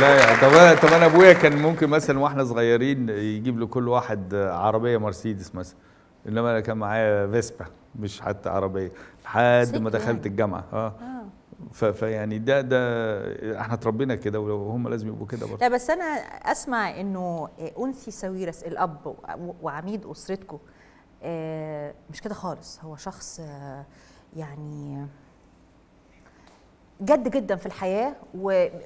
لا يا طب انا طب انا ابويا كان ممكن مثلا واحنا صغيرين يجيب لكل واحد عربيه مرسيدس مثلا انما انا كان معايا فيسبا مش حتى عربيه لحد ما دخلت يعني. الجامعه اه, آه. فيعني ده ده احنا اتربينا كده وهم لازم يبقوا كده برضه لا بس انا اسمع انه انسي سويرس الاب وعميد اسرتكم آه، مش كده خالص هو شخص آه، يعني جد جدا في الحياه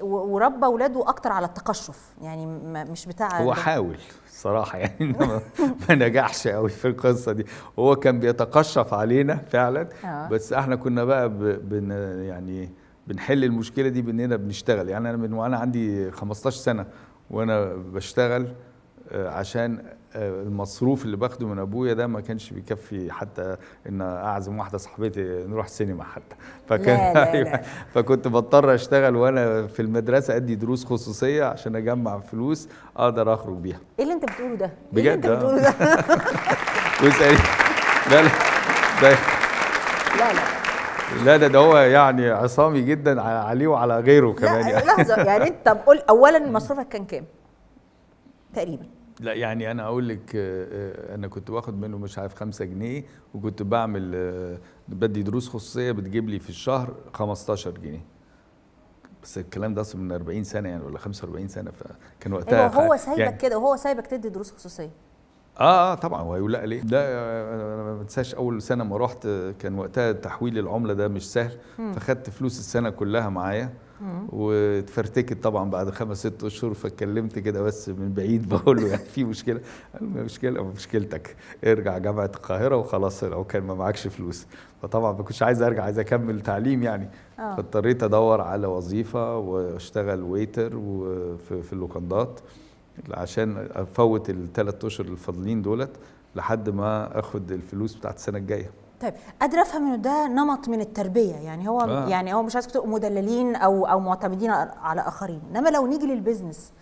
وربى اولاده اكتر على التقشف يعني مش بتاع هو حاول الصراحه يعني ما, ما نجحش قوي في القصه دي هو كان بيتقشف علينا فعلا آه. بس احنا كنا بقى ب... بن يعني بنحل المشكله دي باننا بنشتغل يعني انا من وانا عندي 15 سنه وانا بشتغل آه، عشان آه، المصروف اللي باخده من ابويا ده ما كانش بيكفي حتى ان اعزم واحده صاحبتي نروح سينما حتى فكان لا لا أيوة لا. فكنت بضطر اشتغل وانا في المدرسه ادي دروس خصوصيه عشان اجمع فلوس اقدر اخرج بيها ايه اللي انت بتقوله ده إيه بجد إيه انت آه. بتقوله ده أيوة. لا لا ده لا لا لا ده ده هو يعني عصامي جدا عليه وعلى غيره كمان لا يعني لحظه يعني انت طب قول اولا مصروفك كان كام؟ تقريبا لا يعني انا اقول لك آه، آه، انا كنت باخد منه مش عارف 5 جنيه وكنت بعمل آه، بدي دروس خصوصيه بتجيب لي في الشهر 15 جنيه بس الكلام ده اصلا من 40 سنه يعني ولا 45 سنه فكان وقتها ايوه هو سايبك يعني كده وهو سايبك تدي دروس خصوصيه اه اه طبعا وهيقول لا ليه؟ ده انا ما انساش اول سنه ما رحت كان وقتها تحويل العمله ده مش سهل فخدت فلوس السنه كلها معايا آه. واتفرتكت طبعا بعد خمس ست اشهر فاتكلمت كده بس من بعيد بقول له يعني في مشكله قال له مشكله ما مشكلتك ارجع جامعه القاهره وخلاص لو كان ما معكش فلوس فطبعا ما كنتش عايز ارجع عايز اكمل تعليم يعني آه. فاضطريت ادور على وظيفه واشتغل ويتر وفي في اللوكندات عشان افوت الثلاث اشهر الفاضلين دولت لحد ما اخد الفلوس بتاعت السنه الجايه طيب قادر افهم انه ده نمط من التربيه يعني هو آه. يعني هو مش عايز تبقوا مدللين او او معتمدين على اخرين انما لو نيجي للبيزنس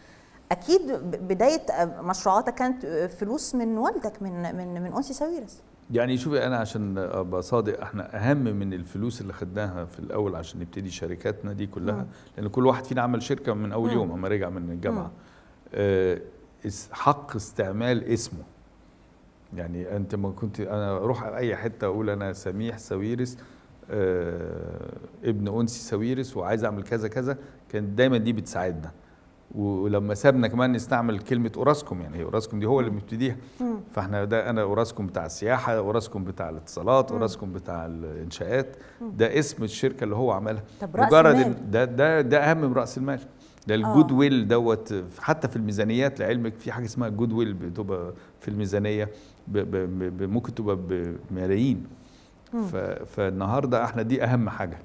اكيد بدايه مشروعاتك كانت فلوس من والدك من من من انسي ساويرس يعني شوفي انا عشان ابقى صادق احنا اهم من الفلوس اللي خدناها في الاول عشان نبتدي شركاتنا دي كلها م. لان كل واحد فينا عمل شركه من اول م. يوم اما رجع من الجامعه أه حق استعمال اسمه يعني انت ما كنت انا اروح اي حته اقول انا سميح سويرس آه، ابن انسي سويرس وعايز اعمل كذا كذا كانت دايما دي بتساعدنا ولما سابنا كمان نستعمل كلمه اوراسكوم يعني هي اوراسكوم دي هو اللي مبتديها فاحنا ده انا اوراسكوم بتاع السياحه اوراسكوم بتاع الاتصالات اوراسكوم بتاع الانشاءات ده اسم الشركه اللي هو عملها طب رأس مجرد المال. ده ده ده اهم من راس المال ده آه. الجود ويل دوت حتى في الميزانيات لعلمك في حاجه اسمها جود ويل بتبقى في الميزانيه ممكن تبقى بملايين فالنهارده احنا دي اهم حاجه